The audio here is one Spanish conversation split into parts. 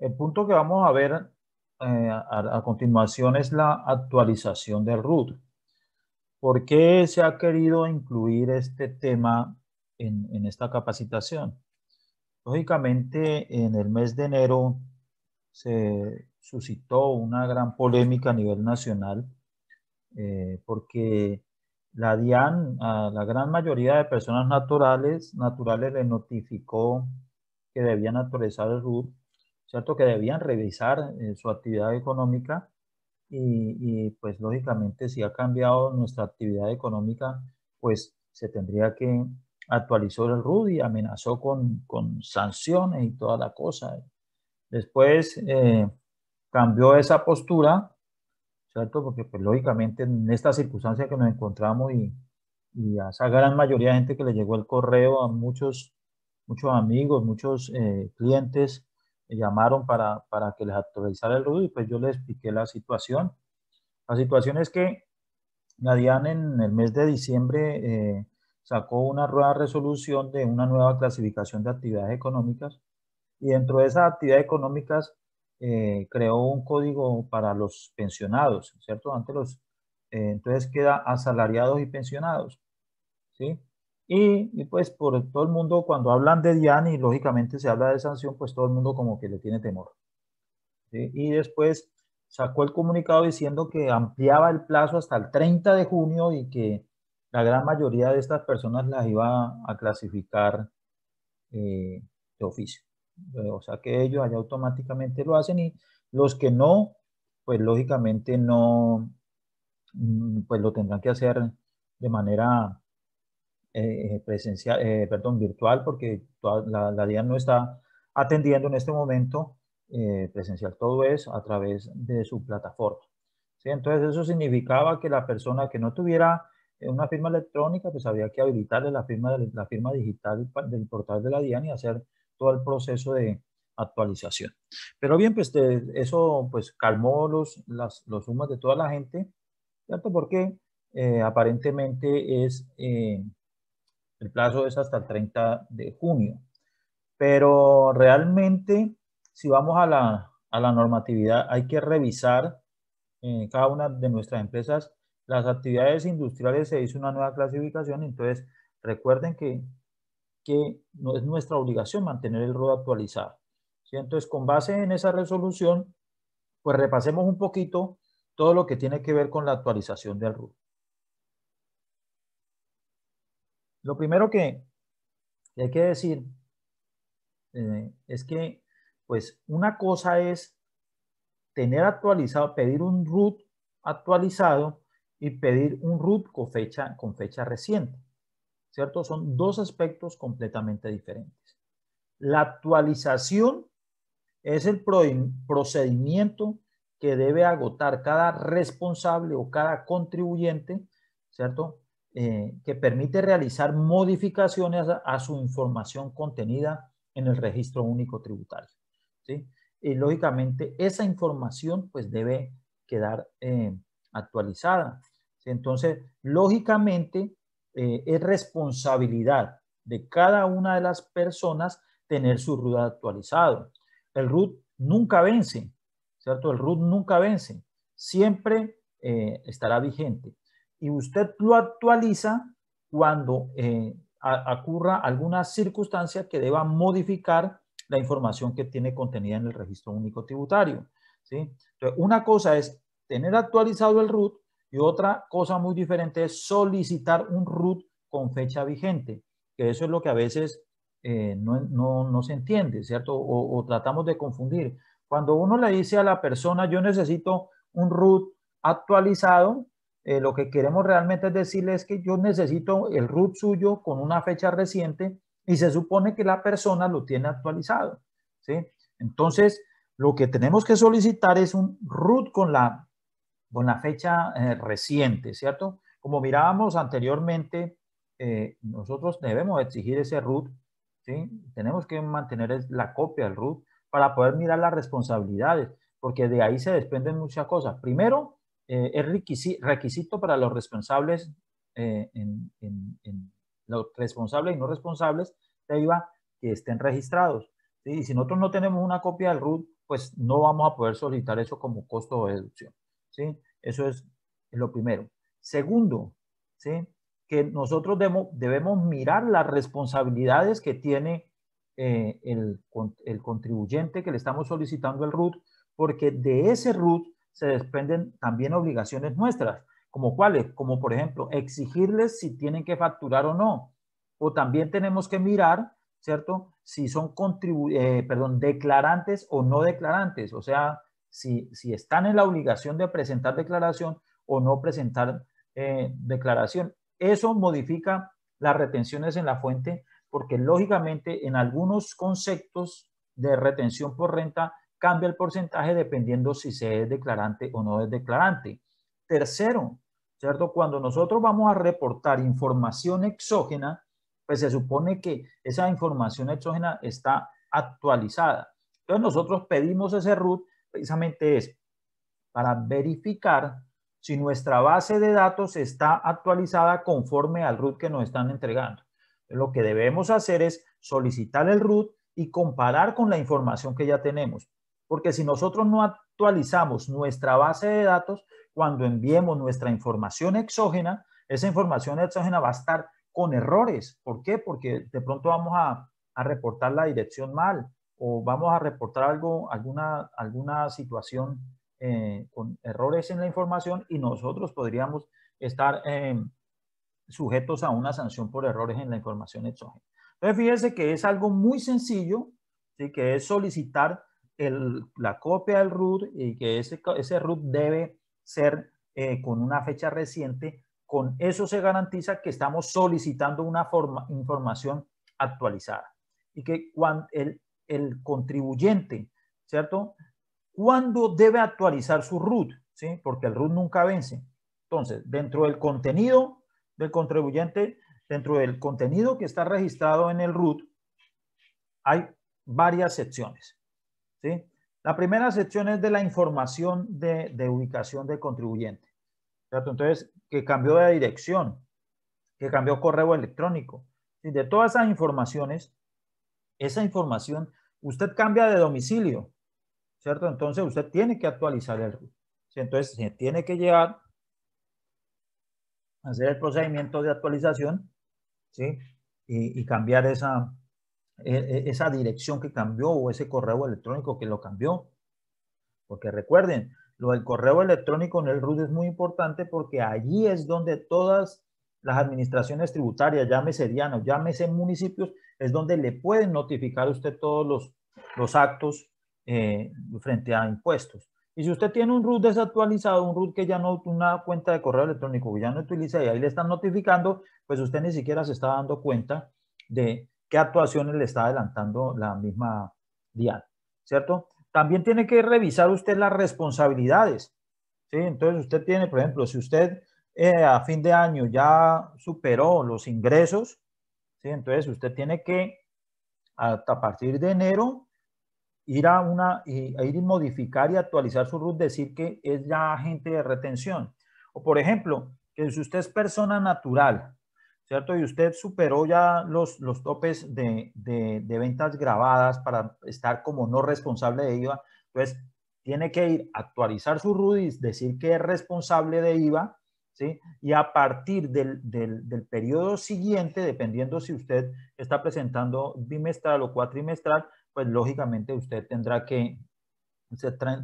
El punto que vamos a ver eh, a, continuación es la actualización del RUD. ¿Por qué se ha querido incluir este tema en, esta capacitación? Lógicamente, en el mes de enero se suscitó una gran polémica a nivel nacional eh, porque la DIAN a la gran mayoría de personas naturales, naturales le notificó que debían actualizar el RUT ¿cierto? Que debían revisar eh, su actividad económica y, pues lógicamente si ha cambiado nuestra actividad económica, pues se tendría que actualizar el RUDI, amenazó con, con sanciones y toda la cosa. Después eh, cambió esa postura, ¿cierto? Porque pues lógicamente en esta circunstancia que nos encontramos y, y a esa gran mayoría de gente que le llegó el correo, a muchos, muchos amigos, muchos eh, clientes, llamaron para, que les actualizara el ruido y pues yo les expliqué la situación. La situación es que Dian en el mes de diciembre eh, sacó una rueda resolución de una nueva clasificación de actividades económicas y dentro de esas actividades económicas eh, creó un código para los pensionados, ¿cierto? los, eh, entonces queda asalariados y pensionados, ¿sí? Y, pues por todo el mundo, cuando hablan de Diane y lógicamente se habla de sanción, pues todo el mundo como que le tiene temor. Y después sacó el comunicado diciendo que ampliaba el plazo hasta el 30 de junio y que la gran mayoría de estas personas las iba a clasificar eh, de oficio. Eh, o sea que ellos allá automáticamente lo hacen y los que no, pues lógicamente no, mm, pues lo tendrán que hacer de manera eh, eh, presencial, eh, perdón, virtual, porque la, DIAN no está atendiendo en este momento presencial. Todo es a través de su plataforma. ¿sí? Entonces eso significaba que la persona que no tuviera una firma electrónica, pues había que habilitarle la firma, la firma digital del portal de la DIAN y hacer todo el proceso de actualización. Pero bien, pues eso pues calmó los, los sumas de toda la gente, ¿cierto? Porque aparentemente es eh, el plazo es hasta el 30 de junio. Pero realmente, si vamos a la, normatividad, hay que revisar en eh, cada una de nuestras empresas las actividades industriales. Se hizo una nueva clasificación, entonces recuerden que, no es nuestra obligación mantener el RUD actualizado. Entonces, con base en esa resolución, pues repasemos un poquito todo lo que tiene que ver con la actualización del RUD. Lo primero que, hay que decir eh, es que, pues, una cosa es tener actualizado, pedir un root actualizado y pedir un root con fecha, con fecha reciente. ¿Cierto? Son dos aspectos completamente diferentes. La actualización es el procedimiento que debe agotar cada responsable o cada contribuyente, ¿cierto? Eh, que permite realizar modificaciones a, su información contenida en el registro único tributario. Y lógicamente esa información pues debe quedar eh, actualizada. Entonces, lógicamente eh, es responsabilidad de cada una de las personas tener su RUT actualizado. El RUT nunca vence, ¿cierto? El RUT nunca vence, siempre estará vigente y usted lo actualiza cuando eh, ocurra alguna circunstancia que deba modificar la información que tiene contenida en el registro único tributario. ¿sí? Entonces, una cosa es tener actualizado el RUT y otra cosa muy diferente es solicitar un RUT con fecha vigente, que eso es lo que a veces eh, no, no, se entiende, ¿cierto? O, o, tratamos de confundir. Cuando uno le dice a la persona, yo necesito un RUT actualizado, eh, lo que queremos realmente es decirle es que yo necesito el root suyo con una fecha reciente y se supone que la persona lo tiene actualizado. ¿sí? Entonces, lo que tenemos que solicitar es un root con la, con la fecha eh, reciente, ¿cierto? Como mirábamos anteriormente, eh, nosotros debemos exigir ese root, ¿sí? Tenemos que mantener la copia del root para poder mirar las responsabilidades, porque de ahí se desprenden muchas cosas. Primero, eh, es requisito para los responsables, eh, los responsables y no responsables de IVA que estén registrados. Y si nosotros no tenemos una copia del RUT, pues no vamos a poder solicitar eso como costo de deducción. ¿sí? Eso es lo primero. Segundo, ¿sí? que nosotros debemos, debemos mirar las responsabilidades que tiene eh, el, el, contribuyente que le estamos solicitando el RUT, porque de ese RUT se desprenden también obligaciones nuestras, como cuáles, como por ejemplo exigirles si tienen que facturar o no, o también tenemos que mirar, ¿cierto? Si son contribu eh, perdón, declarantes o no declarantes, o sea, si, si, están en la obligación de presentar declaración o no presentar eh, declaración. Eso modifica las retenciones en la fuente porque lógicamente en algunos conceptos de retención por renta cambia el porcentaje dependiendo si se es declarante o no es declarante. Tercero, ¿cierto? Cuando nosotros vamos a reportar información exógena, pues se supone que esa información exógena está actualizada. Entonces nosotros pedimos ese root precisamente es para verificar si nuestra base de datos está actualizada conforme al root que nos están entregando. Lo que debemos hacer es solicitar el root y comparar con la información que ya tenemos. Porque si nosotros no actualizamos nuestra base de datos, cuando enviemos nuestra información exógena, esa información exógena va a estar con errores. ¿Por qué? Porque de pronto vamos a, reportar la dirección mal o vamos a reportar algo, alguna, alguna situación eh, con errores en la información y nosotros podríamos estar eh, sujetos a una sanción por errores en la información exógena. Entonces, fíjense que es algo muy sencillo, ¿sí? que es solicitar la copia del root y que ese, ese root debe ser eh, con una fecha reciente, con eso se garantiza que estamos solicitando una información actualizada. Y que cuando el, contribuyente, ¿cierto? ¿Cuándo debe actualizar su root? ¿Sí? Porque el root nunca vence. Entonces, dentro del contenido del contribuyente, dentro del contenido que está registrado en el root, hay varias secciones. La primera sección es de la información de, ubicación del contribuyente. Entonces, que cambió de dirección, que cambió correo electrónico. De todas esas informaciones, esa información, usted cambia de domicilio, ¿cierto? Entonces, usted tiene que actualizar el Entonces, se tiene que llegar hacer el procedimiento de actualización ¿sí? y, y cambiar esa, e, e, esa dirección que cambió o ese correo electrónico que lo cambió. Porque recuerden, lo del correo electrónico en el RUD es muy importante porque allí es donde todas las administraciones tributarias, llámese o llámese municipios, es donde le pueden notificar a usted todos los, los actos eh, frente a impuestos. Y si usted tiene un RUT desactualizado, un RUT que ya no, una cuenta de correo electrónico que ya no utiliza y ahí le están notificando, pues usted ni siquiera se está dando cuenta de, qué actuaciones le está adelantando la misma DIAN, ¿cierto? También tiene que revisar usted las responsabilidades, ¿sí? Entonces usted tiene, por ejemplo, si usted eh, a fin de año ya superó los ingresos, ¿sí? Entonces usted tiene que, a partir de enero, ir a una, ir y modificar y actualizar su RUT, decir que es ya agente de retención. O por ejemplo, que si usted es persona natural, ¿cierto? Y usted superó ya los, topes de, ventas grabadas para estar como no responsable de IVA. Entonces, tiene que ir a actualizar su RUDIS, decir que es responsable de IVA, ¿sí? Y a partir del, periodo siguiente, dependiendo si usted está presentando bimestral o cuatrimestral, pues lógicamente usted tendrá que,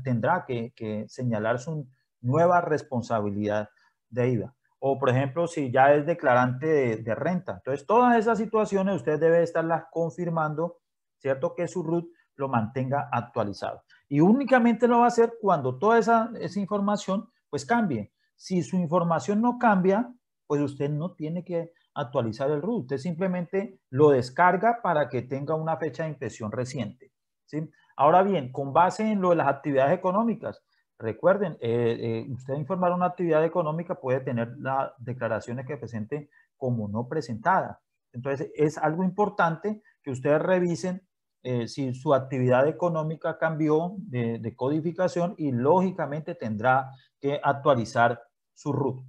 tendrá que señalar su nueva responsabilidad de IVA o por ejemplo si ya es declarante de, renta. Entonces, todas esas situaciones usted debe estarlas confirmando, ¿cierto? Que su RUT lo mantenga actualizado. Y únicamente lo va a hacer cuando toda esa, esa información pues cambie. Si su información no cambia, pues usted no tiene que actualizar el RUT. Usted simplemente lo descarga para que tenga una fecha de impresión reciente. ¿sí? Ahora bien, con base en lo de las actividades económicas, Recuerden, eh, eh, usted informar una actividad económica puede tener las declaraciones que presente como no presentada. Entonces, es algo importante que ustedes revisen eh, si su actividad económica cambió de, codificación y lógicamente tendrá que actualizar su RUT.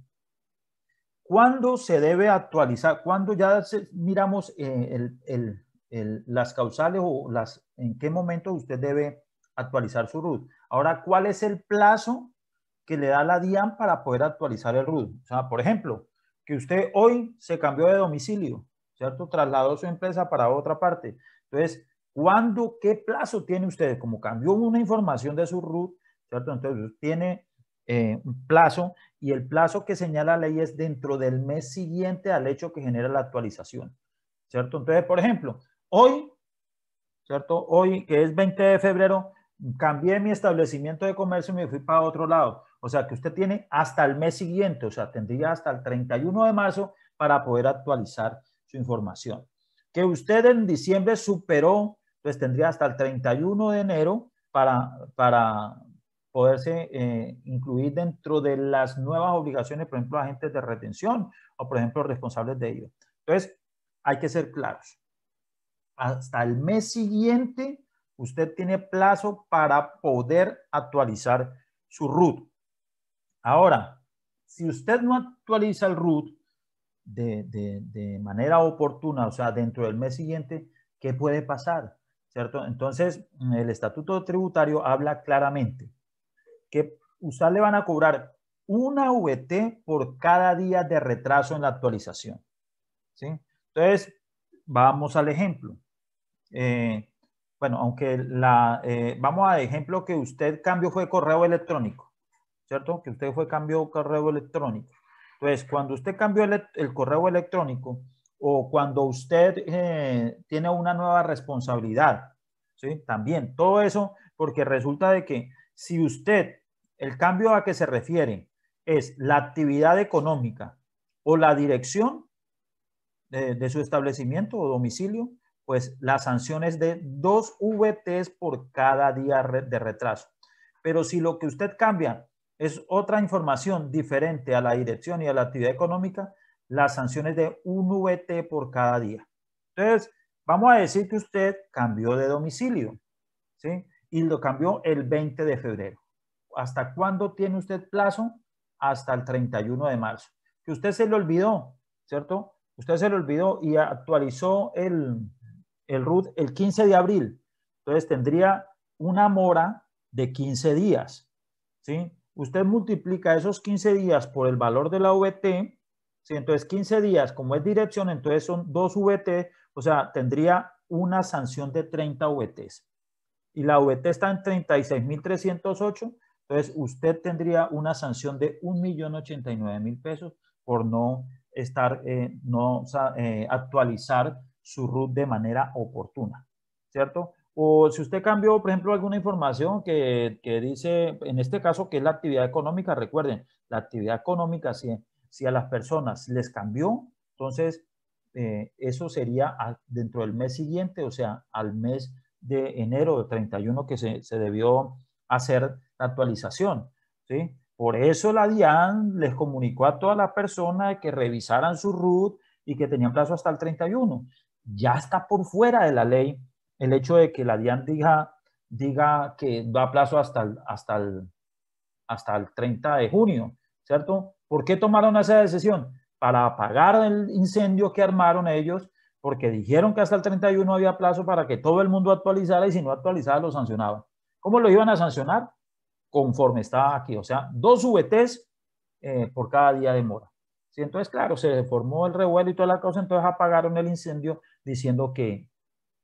¿Cuándo se debe actualizar? ¿Cuándo ya miramos las causales o las, en qué momento usted debe actualizar su RUT. Ahora, ¿cuál es el plazo que le da la DIAN para poder actualizar el RUT? O sea, por ejemplo, que usted hoy se cambió de domicilio, ¿cierto? Trasladó su empresa para otra parte. Entonces, ¿cuándo, qué plazo tiene usted? Como cambió una información de su RUT, ¿cierto? Entonces, tiene eh, un plazo y el plazo que señala la ley es dentro del mes siguiente al hecho que genera la actualización, ¿cierto? Entonces, por ejemplo, hoy, ¿cierto? Hoy, que es 20 de febrero, cambié mi establecimiento de comercio y me fui para otro lado. O sea que usted tiene hasta el mes siguiente, o sea, tendría hasta el 31 de marzo para poder actualizar su información. Que usted en diciembre superó, pues tendría hasta el 31 de enero para, para poderse eh, incluir dentro de las nuevas obligaciones, por ejemplo, agentes de retención o, por ejemplo, responsables de ello. Entonces, hay que ser claros. Hasta el mes siguiente Usted tiene plazo para poder actualizar su RUT. Ahora, si usted no actualiza el RUT de, manera oportuna, o sea, dentro del mes siguiente, ¿qué puede pasar? ¿Cierto? Entonces, el estatuto tributario habla claramente que usted le van a cobrar una VT por cada día de retraso en la actualización. ¿sí? Entonces, vamos al ejemplo. Eh, bueno, aunque la, eh, vamos a ejemplo que usted cambió fue correo electrónico, ¿cierto? Que usted fue cambio correo electrónico. Entonces, cuando usted cambió el, correo electrónico o cuando usted eh, tiene una nueva responsabilidad, ¿sí? También, todo eso, porque resulta de que si usted, el cambio a que se refiere es la actividad económica o la dirección de, eh, de su establecimiento o domicilio, pues las sanciones de dos VTs por cada día de retraso. Pero si lo que usted cambia es otra información diferente a la dirección y a la actividad económica, las sanciones de un VT por cada día. Entonces, vamos a decir que usted cambió de domicilio, ¿sí? Y lo cambió el 20 de febrero. ¿Hasta cuándo tiene usted plazo? Hasta el 31 de marzo. Que usted se le olvidó, ¿cierto? Usted se le olvidó y actualizó el, el el 15 de abril. Entonces tendría una mora de 15 días. ¿sí? Usted multiplica esos 15 días por el valor de la VT. Entonces 15 días, como es dirección, entonces son 2 VT, o sea, tendría una sanción de 30 VTs. Y la VT está en 36.308, entonces usted tendría una sanción de 1.089.000 pesos por no estar, eh, no eh, actualizar su rut de manera oportuna, ¿cierto? O si usted cambió, por ejemplo, alguna información que, dice, en este caso, que es la actividad económica, recuerden, la actividad económica, si, a las personas les cambió, entonces eh, eso sería dentro del mes siguiente, o sea, al mes de enero de 31 que se, se debió hacer la actualización, ¿sí? Por eso la DIAN les comunicó a todas las personas que revisaran su RUT y que tenían plazo hasta el 31 ya está por fuera de la ley el hecho de que la DIAN diga, diga que da plazo hasta el, hasta, hasta el 30 de junio, ¿cierto? ¿Por qué tomaron esa decisión? Para apagar el incendio que armaron ellos, porque dijeron que hasta el 31 había plazo para que todo el mundo actualizara y si no actualizaba lo sancionaban. ¿Cómo lo iban a sancionar? Conforme estaba aquí, o sea, dos VTs eh, por cada día de mora. ¿Sí? Entonces, claro, se formó el revuelo y toda la cosa, entonces apagaron el incendio diciendo que,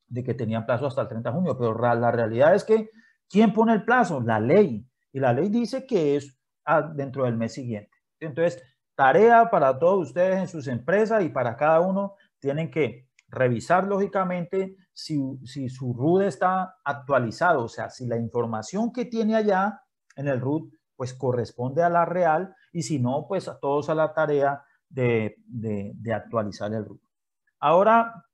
de que tenían plazo hasta el 30 de junio, pero la realidad es que, ¿quién pone el plazo? La ley. Y la ley dice que es dentro del mes siguiente. Entonces, tarea para todos ustedes en sus empresas y para cada uno, tienen que revisar lógicamente si, si su RUD está actualizado, o sea, si la información que tiene allá en el RUD pues corresponde a la real y si no, pues a todos a la tarea de, de, de actualizar el RUD. Ahora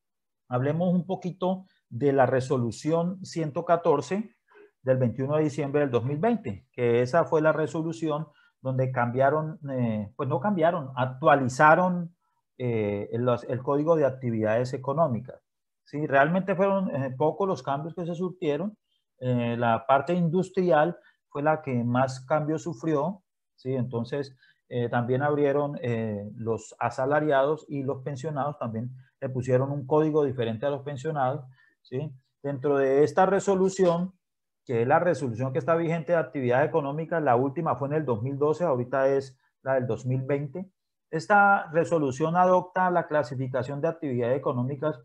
Hablemos un poquito de la resolución 114 del 21 de diciembre del 2020, que esa fue la resolución donde cambiaron, eh, pues no cambiaron, actualizaron eh, el, código de actividades económicas. Sí, realmente fueron eh, pocos los cambios que se surtieron. la parte industrial fue la que más cambios sufrió, ¿sí? entonces eh, también abrieron eh, los asalariados y los pensionados también le pusieron un código diferente a los pensionados. ¿sí? Dentro de esta resolución, que es la resolución que está vigente de actividad económica, la última fue en el 2012, ahorita es la del 2020. Esta resolución adopta la clasificación de actividades económicas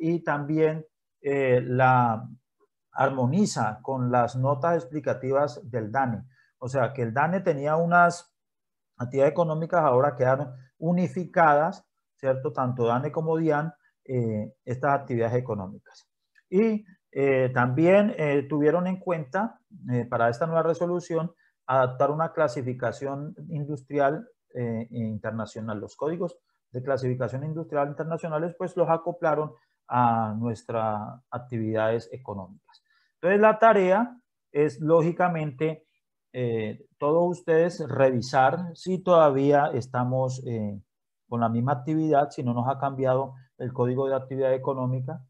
y también eh, la armoniza con las notas explicativas del DANE. O sea, que el DANE tenía unas actividades económicas ahora quedaron unificadas, ¿cierto? Tanto DANE como DIAN, eh, estas actividades económicas. Y eh, también eh, tuvieron en cuenta para esta nueva resolución adaptar una clasificación industrial internacional. Los códigos de clasificación industrial internacionales pues los acoplaron a nuestras actividades económicas. Entonces la tarea es lógicamente eh, todos ustedes revisar si todavía estamos eh, con la misma actividad, si no nos ha cambiado el código de actividad económica,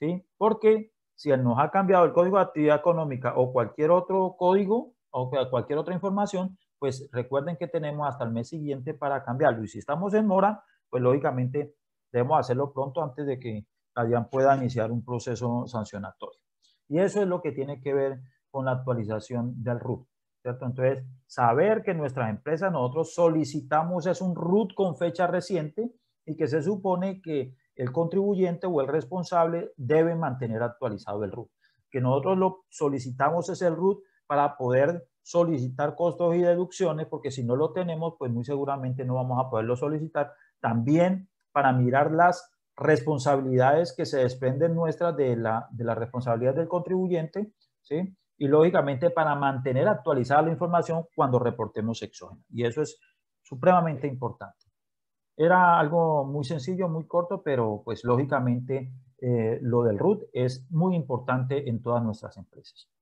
¿sí? Porque si nos ha cambiado el código de actividad económica o cualquier otro código o cualquier otra información, pues recuerden que tenemos hasta el mes siguiente para cambiarlo. Y si estamos en mora, pues lógicamente debemos hacerlo pronto antes de que la pueda iniciar un proceso sancionatorio. Y eso es lo que tiene que ver con la actualización del RUP. Entonces, saber que nuestra empresa, nosotros solicitamos es un root con fecha reciente y que se supone que el contribuyente o el responsable debe mantener actualizado el root. Que nosotros lo solicitamos es el root para poder solicitar costos y deducciones, porque si no lo tenemos, pues muy seguramente no vamos a poderlo solicitar. También para mirar las responsabilidades que se desprenden nuestras de la, de la responsabilidad del contribuyente, ¿sí? y lógicamente para mantener actualizada la información cuando reportemos exógeno. Y eso es supremamente importante. Era algo muy sencillo, muy corto, pero pues lógicamente eh, lo del root es muy importante en todas nuestras empresas.